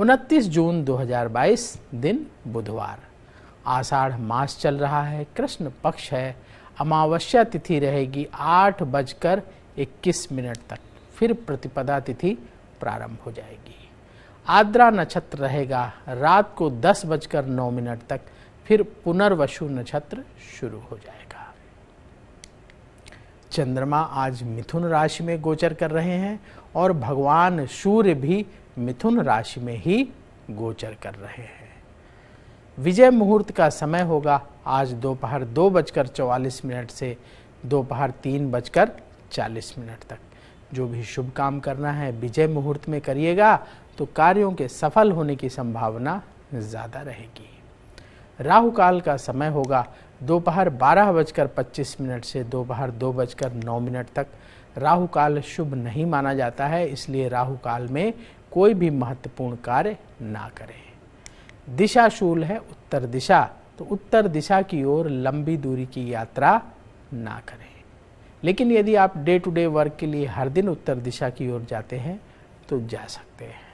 उनतीस जून 2022 दिन बुधवार आषाढ़ मास चल रहा है कृष्ण पक्ष है अमावस्या तिथि रहेगी आठ बजकर इक्कीस मिनट तक फिर प्रतिपदा तिथि प्रारंभ हो जाएगी आद्रा नक्षत्र रहेगा रात को दस बजकर नौ मिनट तक फिर पुनर्वसु नक्षत्र शुरू हो जाएगा चंद्रमा आज मिथुन राशि में गोचर कर रहे हैं और भगवान सूर्य भी मिथुन राशि में ही गोचर कर रहे हैं विजय मुहूर्त का समय होगा आज दोपहर दो, दो बजकर चौवालीस मिनट से दोपहर तीन बजकर चालीस मिनट तक जो भी शुभ काम करना है विजय मुहूर्त में करिएगा तो कार्यों के सफल होने की संभावना ज़्यादा रहेगी राहु काल का समय होगा दोपहर बारह बजकर पच्चीस मिनट से दोपहर दो, दो बजकर नौ मिनट तक राहु काल शुभ नहीं माना जाता है इसलिए राहु काल में कोई भी महत्वपूर्ण कार्य ना करें दिशाशूल है उत्तर दिशा तो उत्तर दिशा की ओर लंबी दूरी की यात्रा ना करें लेकिन यदि आप डे टू डे वर्क के लिए हर दिन उत्तर दिशा की ओर जाते हैं तो जा सकते हैं